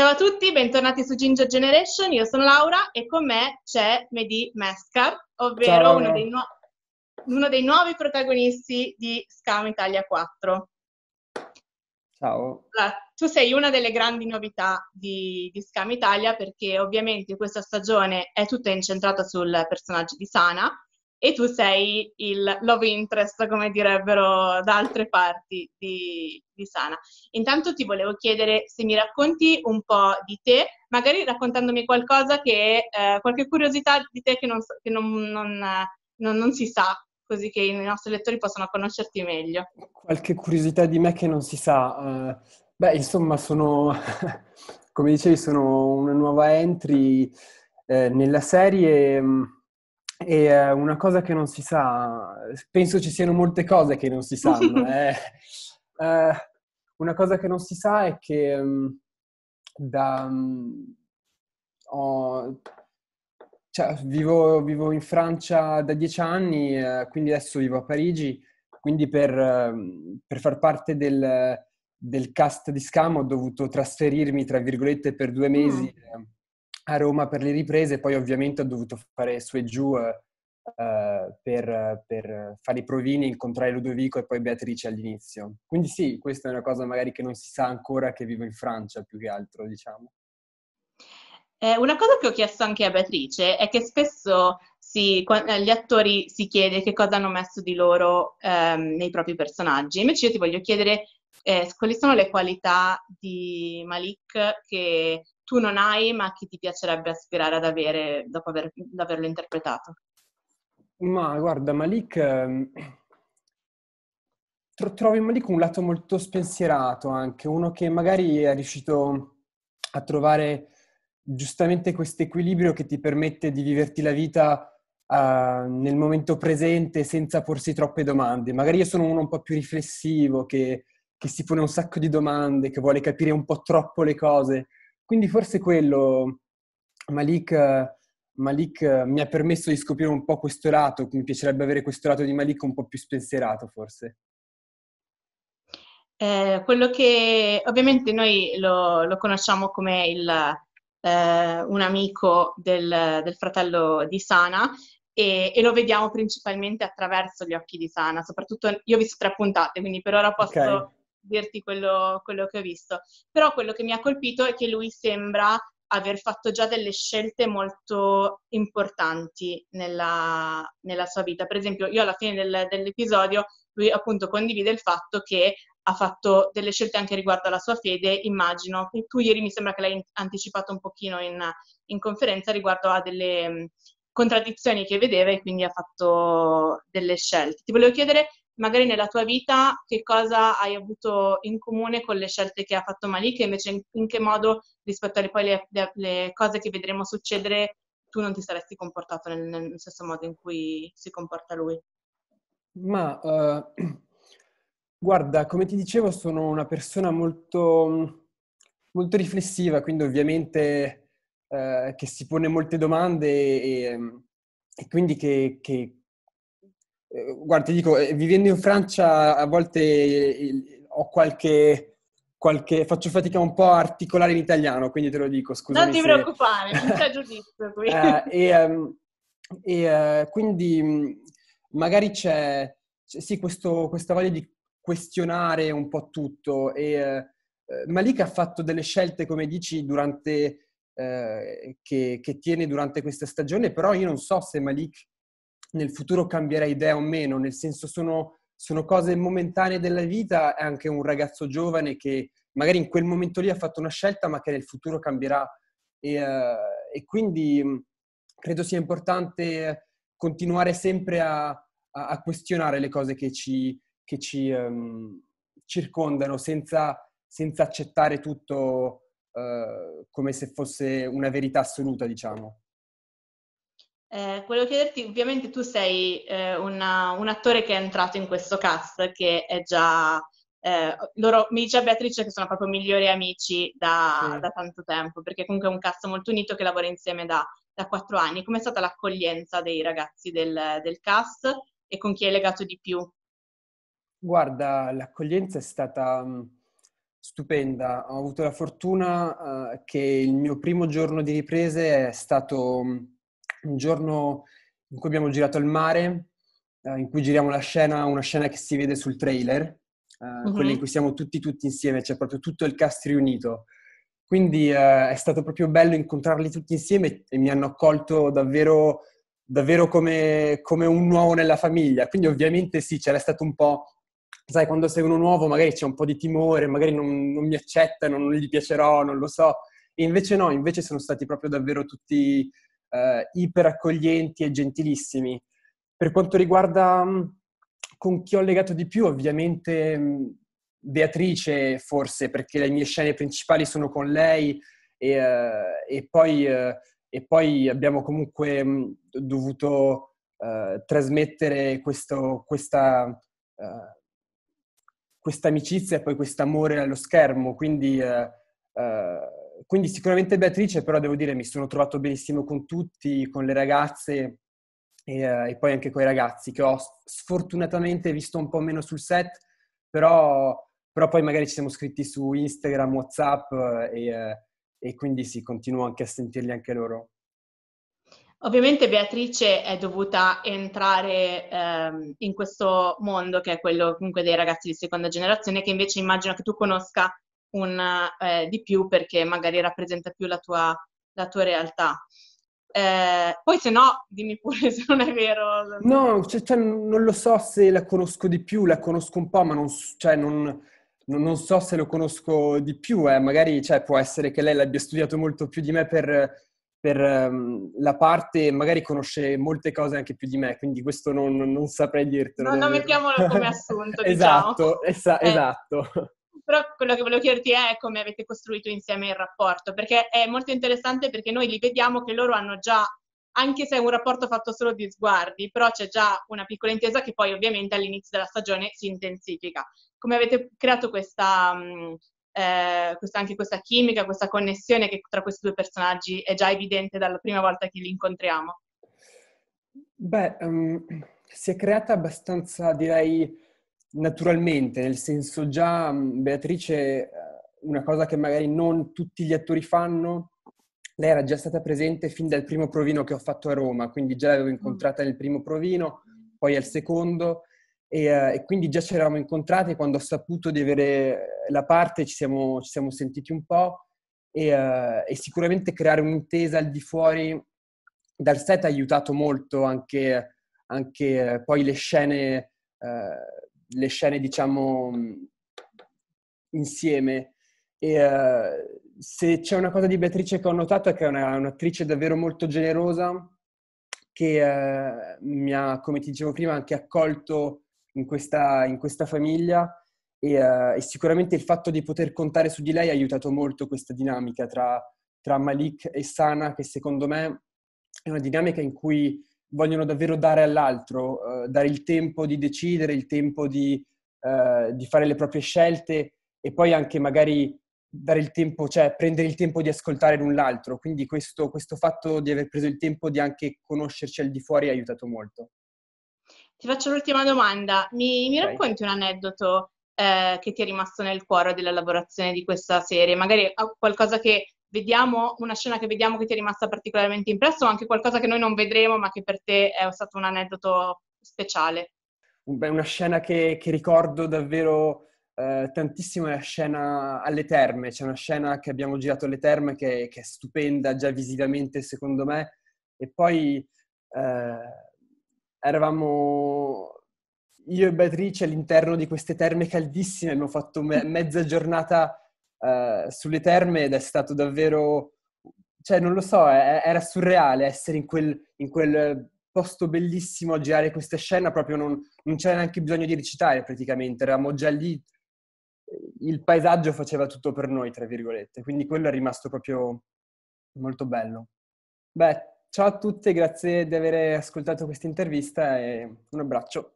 Ciao a tutti, bentornati su Ginger Generation, io sono Laura e con me c'è Mehdi Mescar, ovvero uno dei, nu- uno dei, nuovi protagonisti di Scam Italia 4. Ciao. Allora, tu sei una delle grandi novità di, di Scam Italia perché ovviamente questa stagione è tutta incentrata sul personaggio di Sana, e tu sei il love interest, come direbbero da altre parti di, di, Sana. Intanto ti volevo chiedere se mi racconti un po' di te, magari raccontandomi qualcosa che, eh, qualche curiosità di te che, non, che non, non, non, si sa, così che i nostri lettori possano conoscerti meglio. Qualche curiosità di me che non si sa. Uh, beh, insomma, sono, come dicevi, sono una nuova entry eh, nella serie mm, e eh, una cosa che non si sa, penso ci siano molte cose che non si sanno. Eh. Eh, una cosa che non si sa è che um, da, um, ho, cioè, vivo, vivo, in Francia da dieci anni, eh, quindi adesso vivo a Parigi, quindi per, mm, per far parte del, del, cast di Scam ho dovuto trasferirmi, tra virgolette, per due mesi. Mm eh, a Roma per le riprese, poi ovviamente ho dovuto fare su e giù eh, eh, per, per, fare i provini, incontrare Ludovico e poi Beatrice all'inizio. Quindi sì, questa è una cosa magari che non si sa ancora che vivo in Francia più che altro, diciamo. Eh, una cosa che ho chiesto anche a Beatrice è che spesso si, eh, gli attori si chiede che cosa hanno messo di loro ehm, nei propri personaggi, invece io ti voglio chiedere eh, quali sono le qualità di Malik che tu non hai ma che ti piacerebbe aspirare ad avere dopo aver, averlo interpretato? Ma guarda, Malik, ehm, tro- trovi in Malik un lato molto spensierato anche, uno che magari è riuscito a trovare giustamente questo equilibrio che ti permette di viverti la vita Uh, nel momento presente senza porsi troppe domande. Magari io sono uno un po' più riflessivo, che, che, si pone un sacco di domande, che vuole capire un po' troppo le cose. Quindi forse quello, Malik, Malik eh, mi ha permesso di scoprire un po' questo lato, mi piacerebbe avere questo lato di Malik un po' più spensierato forse. Eh, quello che ovviamente noi lo, lo conosciamo come il, eh, un amico del, del, fratello di Sana e, e, lo vediamo principalmente attraverso gli occhi di Sana, soprattutto io ho visto tre puntate, quindi per ora posso okay dirti quello, quello che ho visto. Però quello che mi ha colpito è che lui sembra aver fatto già delle scelte molto importanti nella, nella, sua vita. Per esempio, io alla fine del, dell'episodio, lui appunto condivide il fatto che ha fatto delle scelte anche riguardo alla sua fede, immagino. Tu ieri mi sembra che l'hai anticipato un pochino in, in conferenza riguardo a delle contraddizioni che vedeva e quindi ha fatto delle scelte. Ti volevo chiedere magari nella tua vita che cosa hai avuto in comune con le scelte che ha fatto Malik e invece in, in che modo rispetto alle poi le, le, le, cose che vedremo succedere tu non ti saresti comportato nel, nel stesso modo in cui si comporta lui. Ma uh, guarda, come ti dicevo sono una persona molto, molto riflessiva, quindi ovviamente uh, che si pone molte domande e, e quindi che, che eh, guarda, ti dico, eh, vivendo in Francia a volte eh, ho qualche, qualche, faccio fatica un po' a articolare in italiano, quindi te lo dico, scusa. Non ti preoccupare, non c'è giudizio qui. eh, e, um, e uh, quindi mm, magari c'è, c'è sì, questo, questa voglia di questionare un po' tutto e... Uh, Malik ha fatto delle scelte, come dici, durante, eh, che, che, tiene durante questa stagione, però io non so se Malik nel futuro cambierà idea o meno, nel senso sono, sono cose momentanee della vita, è anche un ragazzo giovane che magari in quel momento lì ha fatto una scelta ma che nel futuro cambierà e, uh, e quindi mm, credo sia importante continuare sempre a, a, a questionare le cose che ci, che ci um, circondano senza, senza, accettare tutto uh, come se fosse una verità assoluta, diciamo. Eh, volevo chiederti, ovviamente tu sei eh, una, un attore che è entrato in questo cast, che è già... Eh, loro, mi dice Beatrice che sono proprio migliori amici da, sì. da, tanto tempo, perché comunque è un cast molto unito che lavora insieme da, quattro anni. Com'è stata l'accoglienza dei ragazzi del, del cast e con chi hai legato di più? Guarda, l'accoglienza è stata mm, stupenda. Ho avuto la fortuna uh, che il mio primo giorno di riprese è stato mm, un giorno in cui abbiamo girato il mare, eh, in cui giriamo la scena, una scena che si vede sul trailer, eh, uh-huh. quella in cui siamo tutti tutti insieme, c'è cioè proprio tutto il cast riunito. Quindi eh, è stato proprio bello incontrarli tutti insieme e mi hanno accolto davvero, davvero come, come un nuovo nella famiglia. Quindi ovviamente sì, c'era stato un po' sai, quando sei uno nuovo magari c'è un po' di timore, magari non, non mi accettano, non gli piacerò, non lo so. E invece no, invece sono stati proprio davvero tutti eh, accoglienti e gentilissimi. Per quanto riguarda mm, con chi ho legato di più, ovviamente mm, Beatrice forse, perché le mie scene principali sono con lei e, eh, e, poi, eh, e poi, abbiamo comunque mh, mm, dovuto eh, trasmettere questo, questa eh, questa amicizia e poi questo amore allo schermo, quindi eh, eh quindi sicuramente Beatrice, però devo dire mi sono trovato benissimo con tutti, con le ragazze e, eh, e poi anche con i ragazzi, che ho sfortunatamente visto un po' meno sul set, però, però poi magari ci siamo scritti su Instagram, Whatsapp eh, e, eh, e quindi sì, continuo anche a sentirli anche loro. Ovviamente Beatrice è dovuta entrare ehm, in questo mondo che è quello comunque dei ragazzi di seconda generazione, che invece immagino che tu conosca una, eh, di più perché magari rappresenta più la tua, la tua realtà. Eh, poi se no, dimmi pure se non è vero. No, cioè, cioè, non lo so se la conosco di più, la conosco un po', ma non, cioè, non, non so se lo conosco di più. Eh. Magari cioè, può essere che lei l'abbia studiato molto più di me per, per um, la parte, magari conosce molte cose anche più di me, quindi questo non, non saprei dirtelo. No, non mettiamolo come assunto, esatto, diciamo. esa- eh. Esatto. Però quello che volevo chiederti è come avete costruito insieme il rapporto, perché è molto interessante perché noi li vediamo che loro hanno già, anche se è un rapporto fatto solo di sguardi, però c'è già una piccola intesa che poi ovviamente all'inizio della stagione si intensifica. Come avete creato questa, mm, eh, questa, anche questa chimica, questa connessione che tra questi due personaggi è già evidente dalla prima volta che li incontriamo? Beh, um, si è creata abbastanza, direi naturalmente, nel senso già mm, Beatrice, eh, una cosa che magari non tutti gli attori fanno, lei era già stata presente fin dal primo provino che ho fatto a Roma, quindi già l'avevo mm. incontrata nel primo provino, poi al secondo, e, eh, e quindi già ci eravamo incontrati quando ho saputo di avere la parte, ci siamo, ci siamo sentiti un po'. E, uh, e, sicuramente creare un'intesa al di fuori dal set ha aiutato molto anche, anche poi le scene uh, le scene, diciamo, insieme. E uh, se c'è una cosa di Beatrice che ho notato è che è una, un'attrice davvero molto generosa, che uh, mi ha, come ti dicevo prima, anche accolto in questa, in questa famiglia. E, uh, e, sicuramente il fatto di poter contare su di lei ha aiutato molto questa dinamica tra, tra Malik e Sana, che secondo me è una dinamica in cui vogliono davvero dare all'altro, eh, dare il tempo di decidere, il tempo di, eh, di, fare le proprie scelte e poi anche magari dare il tempo, cioè prendere il tempo di ascoltare l'un l'altro. Quindi questo, questo fatto di aver preso il tempo di anche conoscerci al di fuori ha aiutato molto. Ti faccio l'ultima domanda. Mi, mi racconti un aneddoto eh, che ti è rimasto nel cuore della lavorazione di questa serie? Magari ah, qualcosa che vediamo una scena che vediamo che ti è rimasta particolarmente impressa o anche qualcosa che noi non vedremo ma che per te è stato un aneddoto speciale? Beh, una scena che, che ricordo davvero eh, tantissimo è la scena alle terme, c'è una scena che abbiamo girato alle terme che, che è stupenda già visivamente secondo me e poi eh, eravamo io e Beatrice all'interno di queste terme caldissime, abbiamo fatto me- mezza giornata uh, sulle terme ed è stato davvero, cioè non lo so, è, era surreale essere in quel, in quel, posto bellissimo a girare questa scena, proprio non, non c'era neanche bisogno di recitare praticamente, eravamo già lì, il paesaggio faceva tutto per noi, tra virgolette, quindi quello è rimasto proprio molto bello. Beh, ciao a tutte, grazie di aver ascoltato questa intervista e un abbraccio.